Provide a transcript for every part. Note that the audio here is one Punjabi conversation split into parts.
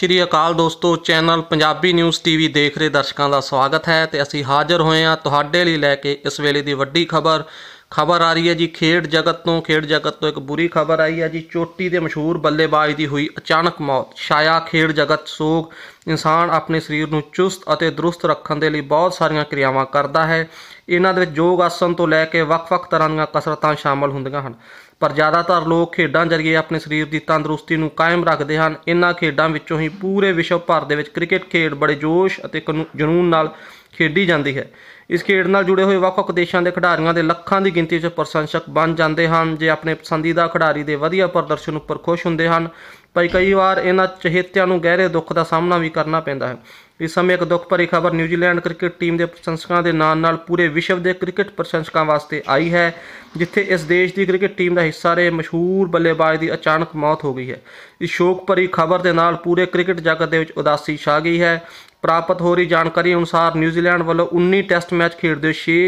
ਸ਼੍ਰੀ ਅਕਾਲ ਦੋਸਤੋ ਚੈਨਲ ਪੰਜਾਬੀ ਨਿਊਜ਼ ਟੀਵੀ ਦੇਖ ਰਹੇ ਦਰਸ਼ਕਾਂ ਦਾ ਸਵਾਗਤ ਹੈ ਤੇ ਅਸੀਂ ਹਾਜ਼ਰ ਹੋਏ ਹਾਂ ਤੁਹਾਡੇ ਲਈ ਲੈ ਕੇ ਇਸ ਵੇਲੇ ਦੀ ਵੱਡੀ ਖਬਰ ਖਬਰ ਆ ਰਹੀ ਹੈ ਜੀ ਖੇਡ ਜਗਤ ਤੋਂ ਖੇਡ ਜਗਤ ਤੋਂ ਇੱਕ ਬੁਰੀ ਖਬਰ ਆਈ ਹੈ ਜੀ ਚੋਟੀ ਦੇ ਮਸ਼ਹੂਰ ਬੱਲੇਬਾਜ਼ ਦੀ ਹੋਈ ਅਚਾਨਕ ਮੌਤ ਛਾਇਆ ਖੇਡ ਜਗਤ ਸੋਗ ਇਨਸਾਨ ਆਪਣੇ ਸਰੀਰ ਨੂੰ ਚੁਸਤ ਅਤੇ ਦਰੁਸਤ ਰੱਖਣ ਦੇ ਲਈ ਬਹੁਤ ਸਾਰੀਆਂ ਕਿਰਿਆਵਾਂ ਕਰਦਾ ਹੈ ਇਹਨਾਂ ਦੇ ਵਿੱਚ ਯੋਗ ਆਸਨ ਤੋਂ ਲੈ ਕੇ ਵੱਖ-ਵੱਖ ਤਰ੍ਹਾਂ ਦੀਆਂ ਕਸਰਤਾਂ ਸ਼ਾਮਲ ਹੁੰਦੀਆਂ ਹਨ ਪਰ ਜ਼ਿਆਦਾਤਰ ਲੋਕ ਖੇਡਾਂ ਜ਼ਰੀਏ ਆਪਣੇ ਸਰੀਰ ਦੀ ਤੰਦਰੁਸਤੀ ਨੂੰ ਕਾਇਮ ਰੱਖਦੇ ਹਨ ਇਹਨਾਂ ਖੇਡਾਂ ਵਿੱਚੋਂ ਹੀ ਪੂਰੇ ਵਿਸ਼ਵ ਭਰ ਦੇ ਵਿੱਚ ਕ੍ਰਿਕਟ ਖੇਡ ਬੜੇ ਜੋਸ਼ ਅਤੇ ਜਨੂਨ ਨਾਲ ਖੇਡੀ ਜਾਂਦੀ ਹੈ ਇਸ ਖੇਡ ਨਾਲ ਜੁੜੇ ਹੋਏ ਵੱਖ-ਵੱਖ ਦੇਸ਼ਾਂ ਦੇ ਖਿਡਾਰੀਆਂ ਦੇ ਲੱਖਾਂ ਦੀ ਗਿਣਤੀ ਵਿੱਚ ਪ੍ਰਸ਼ੰਸਕ ਬਣ ਜਾਂਦੇ ਹਨ ਜੇ ਆਪਣੇ ਪਸੰਦੀਦਾ ਖਿਡਾਰੀ ਦੇ ਵਧੀਆ ਪ੍ਰਦਰਸ਼ਨ ਉੱਪਰ ਖੁਸ਼ ਹੁੰਦੇ ਹਨ ਪਰ ਕਈ ਵਾਰ ਇਹਨਾਂ ਚਹੇਤਿਆਂ ਨੂੰ ਗਹਿਰੇ ਦੁੱਖ ਦਾ ਸਾਹਮਣਾ ਵੀ ਕਰਨਾ ਪੈਂਦਾ ਹੈ ਇਸ ਸਮੇਂ ਇੱਕ ਦੁੱਖ ਭਰੀ ਖਬਰ ਨਿਊਜ਼ੀਲੈਂਡ ਕ੍ਰਿਕਟ ਟੀਮ ਦੇ ਪ੍ਰਸ਼ੰਸਕਾਂ ਦੇ ਨਾਲ ਨਾਲ ਪੂਰੇ ਵਿਸ਼ਵ ਦੇ ਕ੍ਰਿਕਟ ਪ੍ਰਸ਼ੰਸਕਾਂ ਵਾਸਤੇ ਆਈ ਹੈ ਜਿੱਥੇ ਇਸ ਦੇਸ਼ ਦੀ ਕ੍ਰਿਕਟ ਟੀਮ ਦਾ ਹਿੱਸਾ ਰਹੇ ਮਸ਼ਹੂਰ ਬੱਲੇਬਾਜ਼ ਦੀ ਅਚਾਨਕ ਮੌਤ ਹੋ ਗਈ ਹੈ ਇਸ ਸ਼ੋਕ ਭਰੀ ਖਬਰ ਦੇ ਨਾਲ ਪੂਰੇ ਕ੍ਰਿਕਟ ਜਗਤ ਦੇ ਵਿੱਚ ਉਦਾਸੀ ਛਾ ਗਈ ਹੈ ਪ੍ਰਾਪਤ ਹੋ ਰਹੀ ਜਾਣਕਾਰੀ ਅਨੁਸਾਰ ਨਿਊਜ਼ੀਲੈਂਡ ਵੱਲੋਂ 19 ਟੈਸਟ ਮੈਚ ਖੇਡਦੇ 6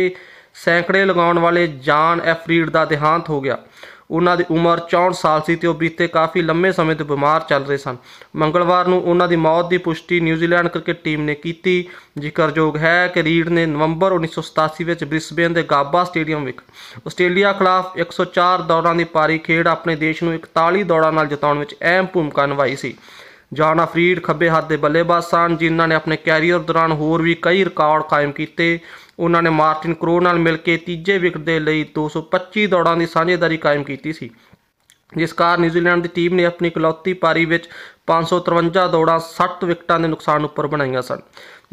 ਸੈਂਕੜੇ ਲਗਾਉਣ ਵਾਲੇ ਜਾਨ ਐਫਰੀਡ ਦਾ ਦੇਹਾਂਤ ਹੋ ਗਿਆ ਉਹਨਾਂ ਦੀ ਉਮਰ 64 ਸਾਲ ਸੀ ਤੇ ਉਹ ਬੀਤੇ ਕਾਫੀ ਲੰਮੇ ਸਮੇਂ ਤੋਂ ਬਿਮਾਰ ਚੱਲ ਰਹੇ ਸਨ ਮੰਗਲਵਾਰ ਨੂੰ ਉਹਨਾਂ ਦੀ ਮੌਤ ਦੀ ਪੁਸ਼ਟੀ ਨਿਊਜ਼ੀਲੈਂਡ ਕ੍ਰਿਕਟ ਟੀਮ ਨੇ ਕੀਤੀ ਜ਼ਿਕਰਯੋਗ ਹੈ ਕਿ ਰੀਡ ਨੇ ਨਵੰਬਰ 1987 ਵਿੱਚ ਬ੍ਰਿਸਬੇਨ ਦੇ ਗਾਬਾ ਸਟੇਡੀਅਮ ਵਿੱਚ ਆਸਟ੍ਰੇਲੀਆ ਖਿਲਾਫ 104 ਦੌੜਾਂ ਦੀ ਪਾਰੀ ਖੇਡ ਆਪਣੇ ਦੇਸ਼ ਨੂੰ 41 ਦੌੜਾਂ ਨਾਲ ਜਿਤਾਉਣ ਵਿੱਚ ਅਹਿਮ ਭੂਮਿਕਾ ਨਿਭਾਈ ਸੀ ਜਾਨ ਫਰੀਡ ਖੱਬੇ ਹੱਥ ਦੇ ਬੱਲੇਬਾਜ਼ ਸਨ ਜਿਨ੍ਹਾਂ ਨੇ ਆਪਣੇ ਕੈਰੀਅਰ ਦੌਰਾਨ ਹੋਰ ਵੀ ਕਈ ਰਿਕਾਰਡ ਕਾਇਮ ਕੀਤੇ ਉਹਨਾਂ ਨੇ ਮਾਰਟਿਨ ਕਰੋ ਨਾਲ ਮਿਲ ਕੇ ਤੀਜੇ ਵਿਕਟ ਦੇ ਲਈ 225 ਦੌੜਾਂ ਦੀ ਸਾਂਝੇਦਾਰੀ ਕਾਇਮ ਕੀਤੀ ਸੀ ਜਿਸ ਕਾਰਨ ਨਿਊਜ਼ੀਲੈਂਡ ਦੀ ਟੀਮ ਨੇ ਆਪਣੀ ਇਕਲੌਤੀ ਪਾਰੀ ਵਿੱਚ 553 ਦੌੜਾਂ 60 ਵਿਕਟਾਂ ਦੇ ਨੁਕਸਾਨ ਉੱਪਰ ਬਣਾਈਆਂ ਸਨ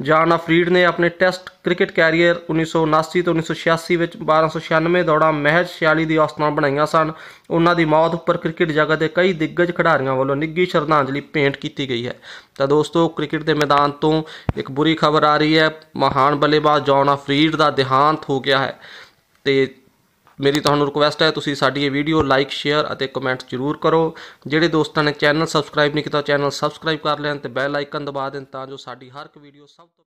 ਜਾਨ ਅਫਰੀਡ ਨੇ ਆਪਣੇ ਟੈਸਟ ਕ੍ਰਿਕਟ ਕੈਰੀਅਰ 1979 ਤੋਂ 1986 ਵਿੱਚ 1296 ਦੌੜਾਂ ਮਹਿਜ 46 ਦੀ ਔਸਤ ਨਾਲ ਬਣਾਈਆਂ ਸਨ ਉਹਨਾਂ ਦੀ ਮੌਤ ਉੱਪਰ ਕ੍ਰਿਕਟ ਜਗਤ ਦੇ ਕਈ ਦਿੱਗਜ ਖਿਡਾਰੀਆਂ ਵੱਲੋਂ ਨਿੱਘੀ ਸ਼ਰਧਾਂਜਲੀ ਭੇਂਟ ਕੀਤੀ ਗਈ ਹੈ ਤਾਂ ਦੋਸਤੋ ਕ੍ਰਿਕਟ ਦੇ ਮੈਦਾਨ ਤੋਂ ਇੱਕ ਬੁਰੀ ਖਬਰ ਆ ਰਹੀ ਹੈ ਮਹਾਨ ਬੱਲੇਬਾਜ਼ ਜੌਨ ਅਫਰੀਡ ਦਾ ਦਿਹਾਂਤ ਹੋ ਗਿਆ ਹੈ ਤੇ ਮੇਰੀ ਤੁਹਾਨੂੰ ਰਿਕੁਐਸਟ ਹੈ ਤੁਸੀਂ ਸਾਡੀ ਇਹ ਵੀਡੀਓ ਲਾਈਕ ਸ਼ੇਅਰ ਅਤੇ ਕਮੈਂਟ ਜ਼ਰੂਰ ਕਰੋ ਜਿਹੜੇ ਦੋਸਤਾਂ ਨੇ ਚੈਨਲ ਸਬਸਕ੍ਰਾਈਬ ਨਹੀਂ ਕੀਤਾ ਚੈਨਲ ਸਬਸਕ੍ਰਾਈਬ ਕਰ ਲੈਣ ਤੇ ਬੈਲ ਆਈਕਨ ਦਬਾ ਦੇਣ ਤਾਂ ਜੋ ਸਾਡੀ ਹਰ ਇੱਕ ਵੀਡੀਓ ਸਭ ਤੋਂ